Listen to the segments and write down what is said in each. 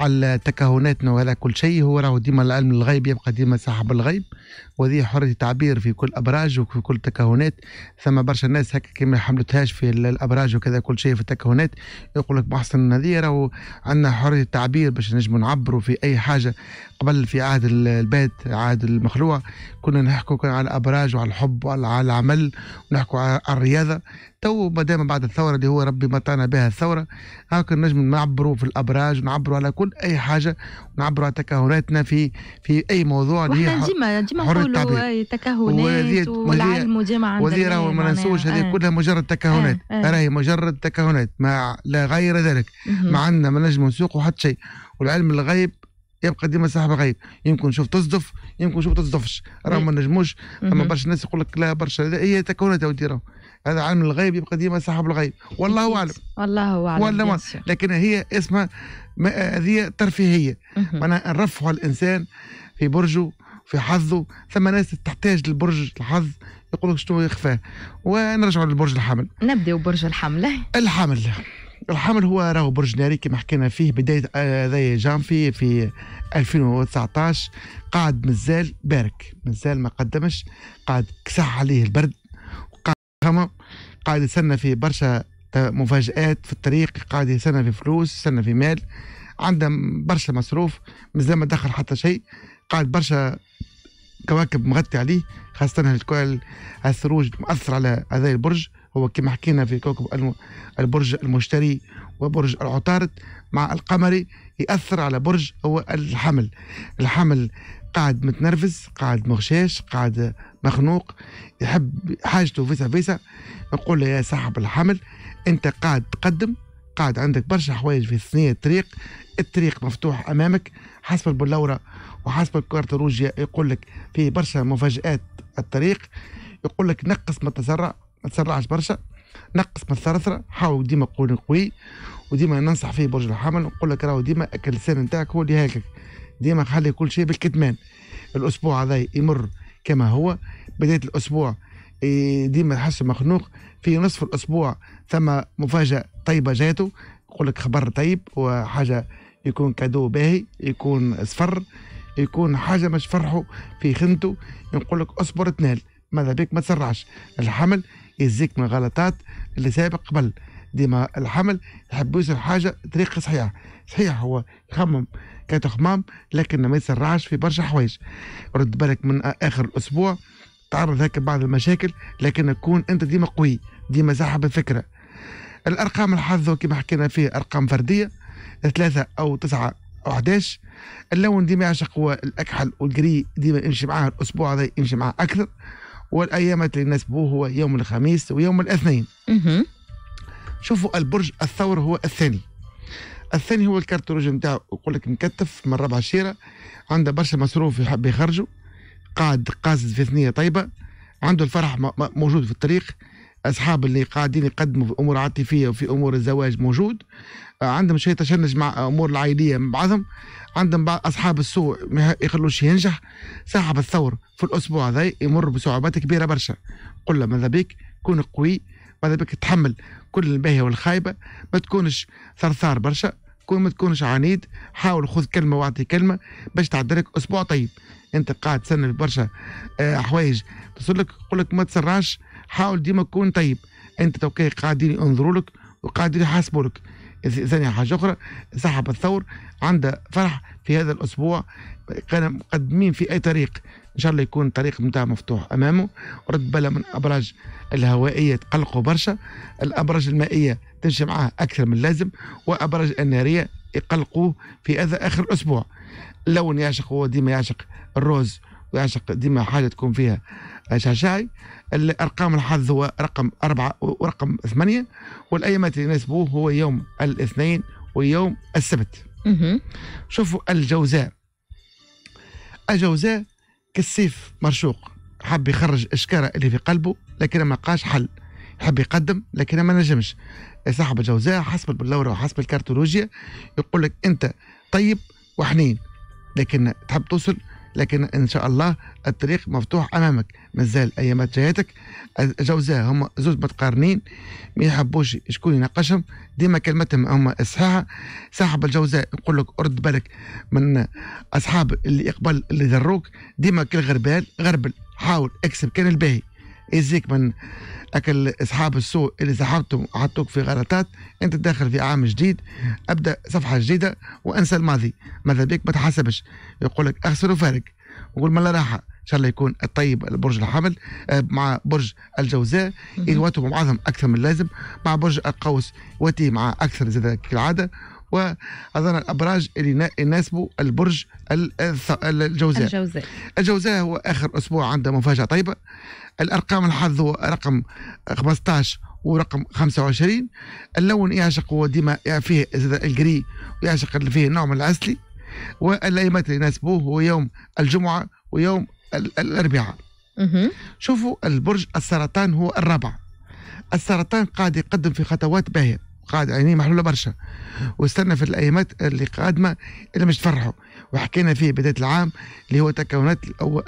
على تكهناتنا وهذا كل شيء هو راهو ديما العلم الغيب يبقى ديما صاحب الغيب وذي حرية التعبير في كل أبراج وفي كل تكهنات ثم برشا ناس هكا كما حملتهاش في الأبراج وكذا كل شيء في التكهنات يقول لك محسن هذه راهو عندنا حرية التعبير باش نجموا نعبروا في أي حاجة قبل في عهد البيت عهد المخلوع كنا نحكوا على الأبراج وعلى الحب وعلى العمل ونحكوا على الرياضة تو ما بعد الثوره اللي هو ربي متعنا بها الثوره هاك نجم نعبروا في الابراج نعبروا على كل اي حاجه نعبروا على تكهناتنا في في اي موضوع اللي هي ديما ديما نقولوا تكهنات والعلم ديما عندنا وما ننسوش آه، هذه آه. كلها مجرد تكهنات آه، راهي مجرد تكهنات ما لا غير ذلك ما عندنا ما نجم نسوقوا حتى شيء والعلم الغيب يبقى ديما صاحب غيب يمكن شوف تصدف يمكن شوف تصدفش راه إيه. ما نجموش اما برشا ناس يقول لك لا برشا هي تكهنات يا ودي راهو هذا علم الغيب يبقى ديما صاحب الغيب والله اعلم والله اعلم والله لكن هي اسمها هذه ترفيهيه معناها نرفعوا الانسان في برجه في حظه ثم ناس تحتاج للبرج الحظ يقول لك شنو يخفاه ونرجعوا للبرج الحمل نبدا برج الحمل الحمل الحمل هو راهو برج ناري كما حكينا فيه بداية آه، هذايا جانفي في 2019 قاعد مازال بارك مازال ما قدمش قاعد كسح عليه البرد وقاعد قاعد يستنى في برشا مفاجآت في الطريق قاعد يستنى في فلوس يستنى في مال عنده برشا مصروف مازال ما دخل حتى شيء قاعد برشا كواكب مغطي عليه خاصة الثروج مأثر على هذا البرج هو كما حكينا في كوكب البرج المشتري وبرج العطارد مع القمري يأثر على برج هو الحمل الحمل قاعد متنرفز قاعد مغشاش قاعد مخنوق يحب حاجته فيسا فيسا نقول له يا صاحب الحمل انت قاعد تقدم قاعد عندك برشا حوايج في ثنية الطريق الطريق مفتوح امامك حسب البلورة وحسب روجيا يقول لك في برشا مفاجآت الطريق يقول لك نقص ما تسرع ما تسرعش برشا نقص من الثرثرة حاول ديما تكون قوي وديما ننصح فيه برج الحمل نقول لك راهو ديما اللسان نتاعك هو اللي هاكك ديما خلي كل شيء بالكتمان الاسبوع هذا يمر كما هو بداية الأسبوع إيه، ديما حسه مخنوق في نصف الأسبوع ثم مفاجأة طيبة جاته يقول لك خبر طيب وحاجة يكون كادو باهي يكون صفر يكون حاجة مش فرحه في خنته يقول لك أصبر تنال ماذا بك ما تسرعش الحمل يزيك من غلطات اللي سابق قبل ديما الحمل يحب يوصل حاجه بطريقه صحيحه صحيح هو يخمم كتخمام لكن ما يسرعش في برشا حوايج رد بالك من اخر الاسبوع تعرض هيك بعض المشاكل لكن كون انت ديما قوي ديما زاحب الفكره الارقام الحظ كما حكينا فيه ارقام فرديه ثلاثه او تسعه او 11 اللون ديما يعشق هو الاكحل والجري ديما يمشي معاه الاسبوع هذا يمشي معاه اكثر والايام اللي يناسبوه هو يوم الخميس ويوم الاثنين شوفوا البرج الثور هو الثاني الثاني هو الكارتروج نتاعو يقول لك مكتف من ربع شيره عنده برشا مصروف يحب يخرجه قاعد قاصد في ثنيه طيبه عنده الفرح موجود في الطريق اصحاب اللي قاعدين يقدموا في امور عاطفيه وفي امور الزواج موجود آه، عندهم شويه تشنج مع امور العائليه من بعضهم عندهم بعض اصحاب السوء ما يخلوش ينجح صاحب الثور في الاسبوع هذا يمر بصعوبات كبيره برشا قل له ماذا بيك كون قوي ماذا بك تحمل كل الباهية والخايبة ما تكونش ثرثار برشا كون ما تكونش عنيد حاول خذ كلمة واعطي كلمة باش تعدلك أسبوع طيب أنت قاعد تسنى برشا آه، حوايج لك قول لك ما تسرعش حاول ديما تكون طيب أنت توكي قاعدين ينظروا لك وقاعدين يحاسبوا لك ثانية حاجة أخرى سحب الثور عند فرح في هذا الأسبوع كان مقدمين في أي طريق إن شاء الله يكون الطريق متاع مفتوح أمامه رد بالة من الأبراج الهوائية تقلقوا برشا الأبراج المائية تمشي معاه أكثر من اللازم وأبراج النارية يقلقوه في هذا آخر الأسبوع لون يعشق هو ديما يعشق الروز ويعشق ديما حاجه تكون فيها شعشاعي الارقام الحظ هو رقم أربعة ورقم ثمانية والايامات اللي يناسبوه هو يوم الاثنين ويوم السبت شوفوا الجوزاء الجوزاء كالسيف مرشوق حب يخرج اشكاره اللي في قلبه لكن ما لقاش حل يحب يقدم لكن ما نجمش صاحب الجوزاء حسب البلورة وحسب الكارتولوجيا يقول لك انت طيب وحنين لكن تحب توصل لكن ان شاء الله الطريق مفتوح امامك مازال ايامات جايتك الجوزاء هم زوج متقارنين ما يحبوش شكون يناقشهم ديما كلمتهم هم صحيحه صاحب الجوزاء يقول لك ارد بالك من اصحاب اللي يقبل اللي ذروك ديما كل غربال غربل حاول اكسب كان الباهي يزيك من أكل أصحاب السوء اللي سحبتهم وحطوك في غلطات أنت داخل في عام جديد أبدأ صفحة جديدة وأنسى الماضي ماذا بيك ما تحسبش يقول لك أخسر وفارق وقول ما لا راحة إن شاء الله يكون الطيب برج الحمل آه، مع برج الجوزاء يواتوا مع بعضهم أكثر من اللازم مع برج القوس وتي مع أكثر زي كالعادة واظن الابراج اللي يناسبوا البرج الجوزاء الجوزاء الجوزاء هو اخر اسبوع عنده مفاجاه طيبه الارقام الحظ هو رقم 15 ورقم 25 اللون يعشق هو ديما فيه الجري ويعشق اللي فيه نوع من العسلي والايامات اللي يناسبوه هو يوم الجمعه ويوم الاربعاء شوفوا البرج السرطان هو الرابع السرطان قاعد يقدم في خطوات باهيه قاعد عينيه محلوله برشا واستنى في الايامات اللي قادمه اللي مش تفرحوا وحكينا فيه بدايه العام اللي هو تكونات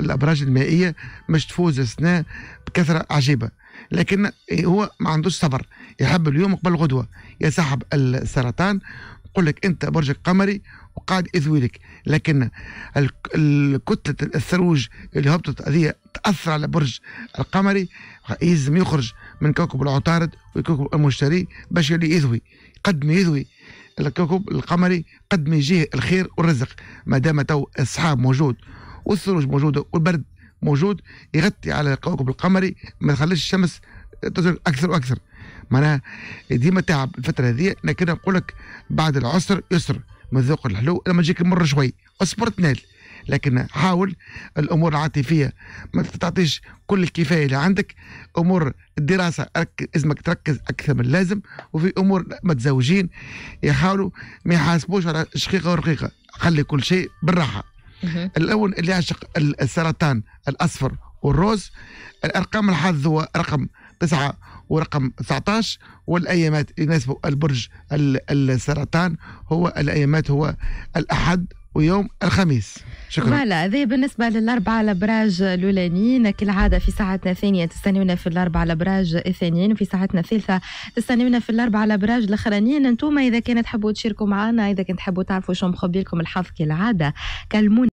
الابراج المائيه مش تفوز السنه بكثره عجيبه لكن هو ما عندوش صبر يحب اليوم قبل غدوه يسحب السرطان يقول لك انت برجك قمري وقاعد يذوي لك لكن الكتلة الثلوج اللي هبطت هذه تاثر على برج القمري يلزم يخرج من كوكب العطارد وكوكب المشتري باش اللي يذوي قد ما يذوي الكوكب القمري قد ما يجيه الخير والرزق ما دام تو السحاب موجود والثلوج موجوده والبرد موجود يغطي على الكوكب القمري ما يخليش الشمس تزرق اكثر واكثر معناها ديما تعب الفتره هذه لكن نقول لك بعد العسر يسر من ذوق الحلو لما تجيك مر شوي اصبر تنال لكن حاول الامور العاطفيه ما تعطيش كل الكفايه اللي عندك امور الدراسه لازمك تركز اكثر من اللازم وفي امور متزوجين يحاولوا ما يحاسبوش على شقيقه ورقيقه خلي كل شيء بالراحه الاول اللي يعشق السرطان الاصفر والروز الارقام الحظ هو رقم 9 ورقم 19 والايامات يناسب البرج السرطان هو الايامات هو الاحد ويوم الخميس شكرا فوالا هذه بالنسبة للأربعة الأبراج الأولانيين كالعادة في ساعتنا الثانية تستنونا في الأربعة الأبراج الثانيين وفي ساعتنا الثالثة تستنونا في الأربعة الأبراج الأخرانيين أنتم إذا كانت تحبوا تشاركوا معنا إذا كنت تحبوا تعرفوا شو مخبي لكم الحظ كالعادة كلمونا